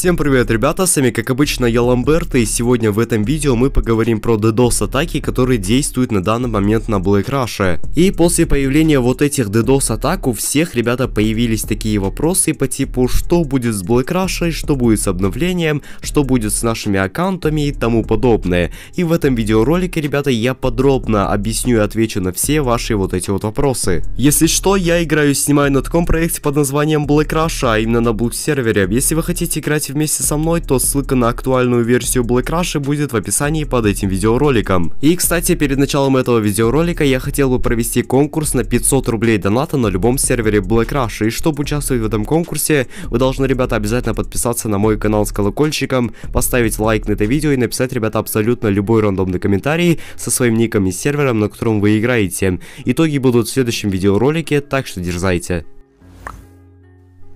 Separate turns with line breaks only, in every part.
Всем привет, ребята, с вами как обычно я Ламберт, и сегодня в этом видео мы поговорим про DDoS атаки, которые действуют на данный момент на Black Russia. И после появления вот этих DDoS атак у всех, ребята, появились такие вопросы по типу, что будет с Black Russia, что будет с обновлением, что будет с нашими аккаунтами и тому подобное. И в этом видеоролике, ребята, я подробно объясню и отвечу на все ваши вот эти вот вопросы. Если что, я играю и снимаю на таком проекте под названием Black Russia, а именно на Black сервере. Если вы хотите играть работаете вместе со мной, то ссылка на актуальную версию Black Rush будет в описании под этим видеороликом. И кстати, перед началом этого видеоролика я хотел бы провести конкурс на 500 рублей доната на любом сервере Black Rush. И чтобы участвовать в этом конкурсе, вы должны, ребята, обязательно подписаться на мой канал с колокольчиком, поставить лайк на это видео и написать, ребята, абсолютно любой рандомный комментарий со своим ником и сервером, на котором вы играете. Итоги будут в следующем видеоролике, так что дерзайте.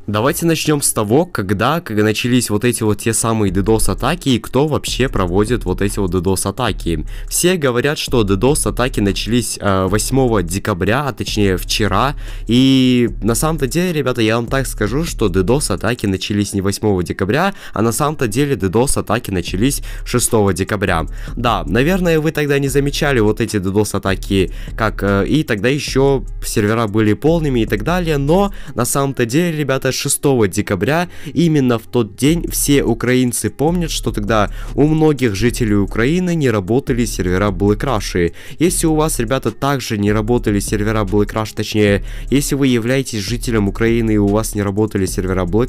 Давайте начнем с того, когда, когда начались вот эти вот те самые DDoS атаки и кто вообще проводит вот эти вот DDoS атаки. Все говорят, что DDoS атаки начались э, 8 декабря, а точнее вчера. И на самом-то деле, ребята, я вам так скажу, что DDoS атаки начались не 8 декабря, а на самом-то деле DDoS атаки начались 6 декабря. Да, наверное, вы тогда не замечали вот эти DDoS атаки, как э, и тогда еще сервера были полными и так далее, но на самом-то деле, ребята, 6 декабря, именно в тот день все украинцы помнят, что тогда у многих жителей Украины не работали сервера Black Если у вас, ребята, также не работали сервера Black точнее, если вы являетесь жителем Украины и у вас не работали сервера Black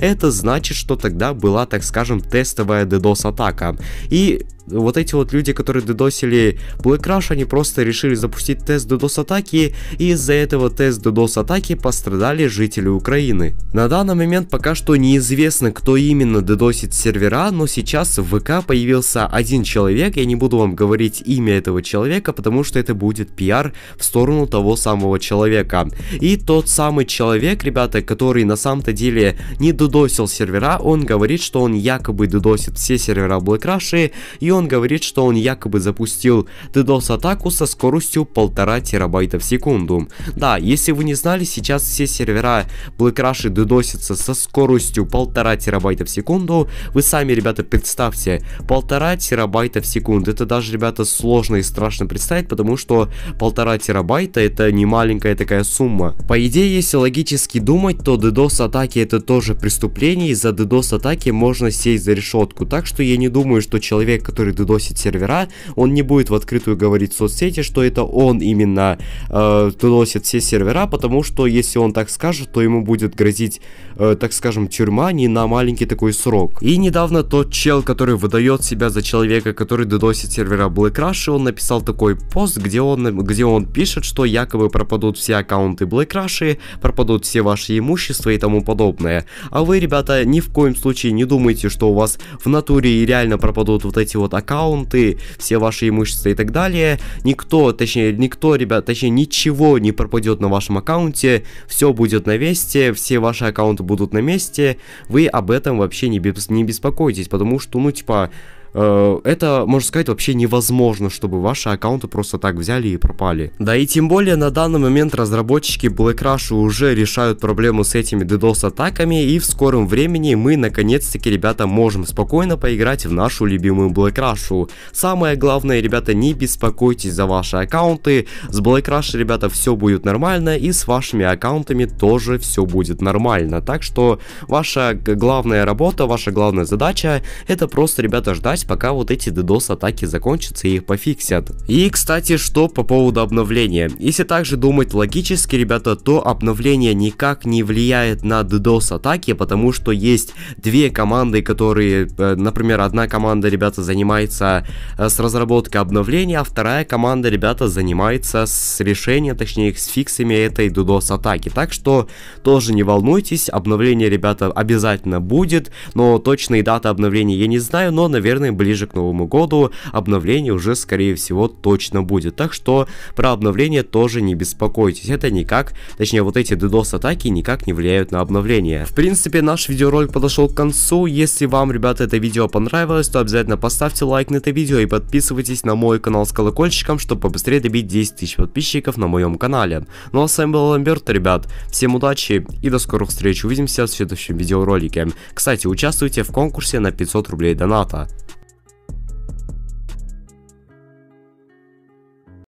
это значит, что тогда была, так скажем, тестовая DDoS-атака. И вот эти вот люди, которые додосили Black Rush, они просто решили запустить тест DDoS-атаки, и из-за этого тест DDoS-атаки пострадали жители Украины. На данный момент пока что неизвестно, кто именно додосит сервера, но сейчас в ВК появился один человек, я не буду вам говорить имя этого человека, потому что это будет пиар в сторону того самого человека. И тот самый человек, ребята, который на самом-то деле не додосил сервера, он говорит, что он якобы додосит все сервера Black Rush, и он он говорит, что он якобы запустил DDoS-атаку со скоростью 1,5 терабайта в секунду. Да, если вы не знали, сейчас все сервера Black Rush дедосятся со скоростью 1,5 терабайта в секунду. Вы сами, ребята, представьте, 1,5 терабайта в секунду. Это даже, ребята, сложно и страшно представить, потому что 1,5 терабайта это не маленькая такая сумма. По идее, если логически думать, то DDoS-атаки это тоже преступление, и за DDoS-атаки можно сесть за решетку. Так что я не думаю, что человек, который который дудосит сервера, он не будет в открытую говорить в соцсети, что это он именно э, дудосит все сервера, потому что если он так скажет, то ему будет грозить, э, так скажем, тюрьма не на маленький такой срок. И недавно тот чел, который выдает себя за человека, который дудосит сервера Black Rush, он написал такой пост, где он, где он пишет, что якобы пропадут все аккаунты Black Rush, пропадут все ваши имущества и тому подобное. А вы, ребята, ни в коем случае не думайте, что у вас в натуре и реально пропадут вот эти вот аккаунты, все ваши имущества и так далее. Никто, точнее, никто, ребят, точнее, ничего не пропадет на вашем аккаунте, все будет на месте, все ваши аккаунты будут на месте, вы об этом вообще не, бес не беспокойтесь, потому что, ну, типа, Э, это, можно сказать, вообще невозможно, чтобы ваши аккаунты просто так взяли и пропали. Да и тем более на данный момент разработчики Black Rush уже решают проблему с этими DDoS атаками и в скором времени мы наконец-таки, ребята, можем спокойно поиграть в нашу любимую Black Rush. Самое главное, ребята, не беспокойтесь за ваши аккаунты, с Black Rush, ребята, все будет нормально и с вашими аккаунтами тоже все будет нормально. Так что ваша главная работа, ваша главная задача это просто, ребята, ждать пока вот эти DDoS атаки закончатся и их пофиксят. И, кстати, что по поводу обновления. Если также думать логически, ребята, то обновление никак не влияет на DDoS атаки, потому что есть две команды, которые, э, например, одна команда, ребята, занимается э, с разработкой обновления, а вторая команда, ребята, занимается с решением, точнее, с фиксами этой DDoS атаки. Так что тоже не волнуйтесь, обновление, ребята, обязательно будет, но точные даты обновления я не знаю, но, наверное, ближе к Новому году обновление уже, скорее всего, точно будет. Так что про обновление тоже не беспокойтесь. Это никак, точнее, вот эти DDoS-атаки никак не влияют на обновление. В принципе, наш видеоролик подошел к концу. Если вам, ребята, это видео понравилось, то обязательно поставьте лайк на это видео и подписывайтесь на мой канал с колокольчиком, чтобы побыстрее добить 10 тысяч подписчиков на моем канале. Ну а с вами был Ламберт, ребят. Всем удачи и до скорых встреч. Увидимся в следующем видеоролике. Кстати, участвуйте в конкурсе на 500 рублей доната.